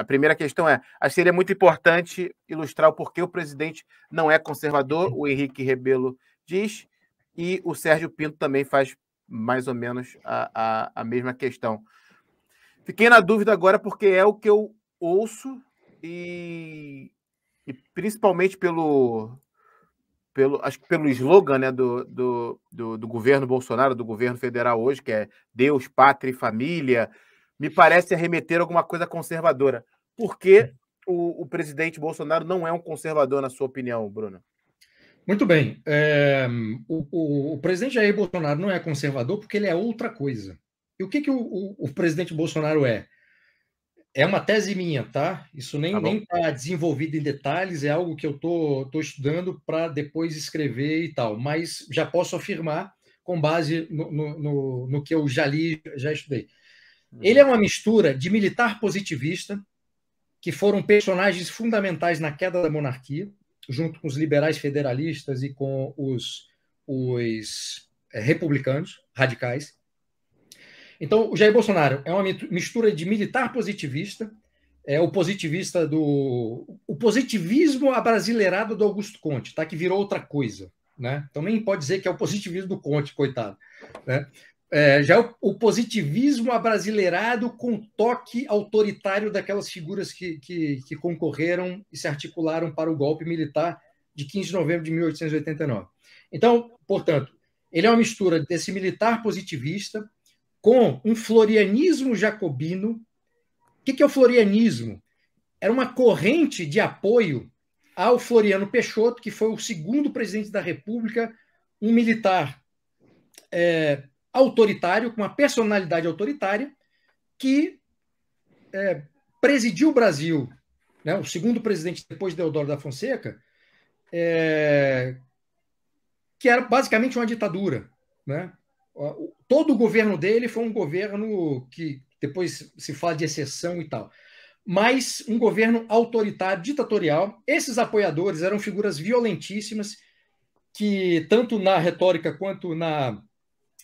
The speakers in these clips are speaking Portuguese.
A primeira questão é: acho que seria muito importante ilustrar o porquê o presidente não é conservador, uhum. o Henrique Rebelo diz, e o Sérgio Pinto também faz mais ou menos a, a, a mesma questão. Fiquei na dúvida agora porque é o que eu ouço e, e principalmente pelo, pelo acho que pelo slogan né, do, do, do, do governo Bolsonaro, do governo federal hoje, que é Deus, Pátria e Família, me parece arremeter alguma coisa conservadora. Por que o, o, presidente Bolsonaro não é um conservador, na sua opinião, Bruno? Muito bem. É, o, o, o, presidente Jair Bolsonaro não é conservador porque ele é outra coisa. E o que, que o presidente Bolsonaro é? é uma tese minha, tá? Isso nem tá nem tá desenvolvido em detalhes, é algo que eu tô, tô estudando para depois escrever e tal. Mas já posso afirmar, com base no, no, no, no que eu já li, já estudei. Uhum. Ele é uma mistura de militar positivista, que foram personagens fundamentais na queda da monarquia, junto com os liberais federalistas e com os, os eh, republicanos radicais. Então, o Jair Bolsonaro é uma mistura de militar positivista, é o positivista do. O positivismo abrasileirado do Augusto Conte, tá? que virou outra coisa. Né? Então, nem pode dizer que é o positivismo do Conte, coitado. Né? É, já é o, o, positivismo abrasileirado com toque autoritário daquelas figuras que, que, que, concorreram e se articularam para o golpe militar de 15 de novembro de 1889. Então, portanto, ele é uma mistura desse militar positivista com um florianismo jacobino. O que, que é o florianismo? Era uma corrente de apoio ao Floriano Peixoto, que foi o segundo presidente da República, um militar é, autoritário, com uma personalidade autoritária, que é, presidiu o Brasil, né, o segundo presidente depois de Eudoro da Fonseca, é, que era basicamente uma ditadura. Né? Todo o governo dele foi um governo que depois se fala de exceção e tal mas um governo autoritário, ditatorial. Esses apoiadores eram figuras violentíssimas que, tanto na retórica quanto na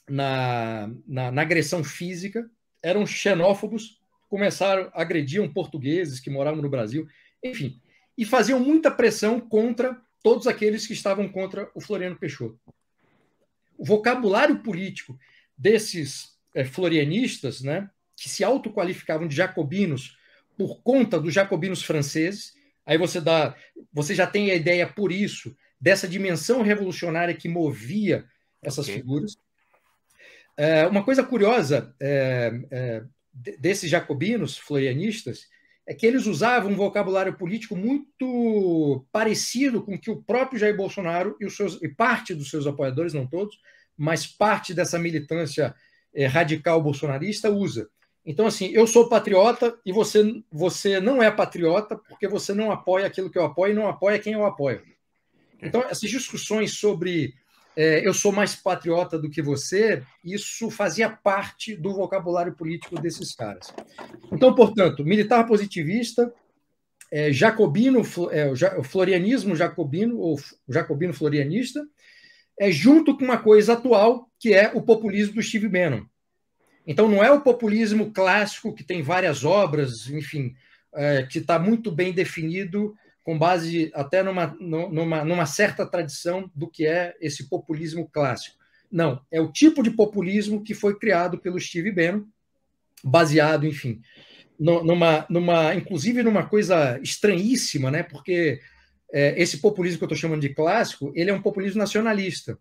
na, na, na agressão física, eram xenófobos, começaram, agrediam portugueses que moravam no Brasil, enfim, e faziam muita pressão contra todos aqueles que estavam contra o Floriano Peixoto. O vocabulário político desses é, florianistas, né, que se autoqualificavam de jacobinos por conta dos jacobinos franceses, aí você dá, você já tem a ideia por isso dessa dimensão revolucionária que movia essas okay. figuras. É, uma coisa curiosa é, é desses jacobinos florianistas é que eles usavam um vocabulário político muito parecido com o que o próprio Jair Bolsonaro e, seus, e parte dos seus apoiadores, não todos, mas parte dessa militância é, radical bolsonarista usa. Então, assim, eu sou patriota e você, você não é patriota porque você não apoia aquilo que eu apoio e não apoia quem eu apoio. É. Então, essas discussões sobre é, eu sou mais patriota do que você, isso fazia parte do vocabulário político desses caras. Então, portanto, militar positivista, é, jacobino, é, o florianismo jacobino, ou jacobino florianista, é junto com uma coisa atual, que é o populismo do Steve Bannon. Então, não é o populismo clássico, que tem várias obras, enfim, é, que está muito bem definido com base até numa, numa, numa certa tradição do que é esse populismo clássico. Não, é o tipo de populismo que foi criado pelo Steve Bannon, baseado, enfim, numa, numa inclusive numa coisa estranhíssima, né? Porque é, esse populismo que eu estou chamando de clássico, ele é um populismo nacionalista.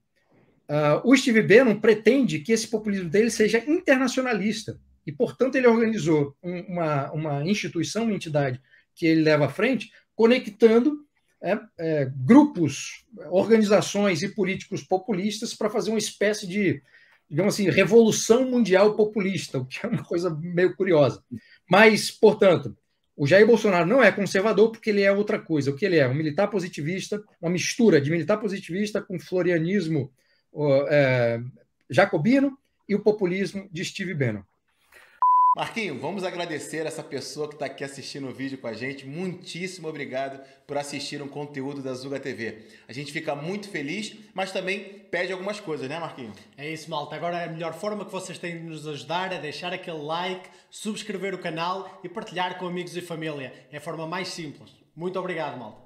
Uh, o Steve Bannon pretende que esse populismo dele seja internacionalista e, portanto, ele organizou uma, uma instituição, uma entidade que ele leva à frente conectando é, é, grupos, organizações e políticos populistas para fazer uma espécie de, digamos assim, revolução mundial populista, o que é uma coisa meio curiosa. Mas, portanto, o Jair Bolsonaro não é conservador porque ele é outra coisa. O que ele é? Um militar positivista, uma mistura de militar positivista com florianismo uh, é, jacobino e o populismo de Steve Bannon. Marquinho, vamos agradecer essa pessoa que está aqui assistindo o vídeo com a gente. Muitíssimo obrigado por assistir um conteúdo da Zuga TV. A gente fica muito feliz, mas também pede algumas coisas, né, Marquinho? É isso, malta. Agora a melhor forma que vocês têm de nos ajudar é deixar aquele like, subscrever o canal e partilhar com amigos e família. É a forma mais simples. Muito obrigado, malta.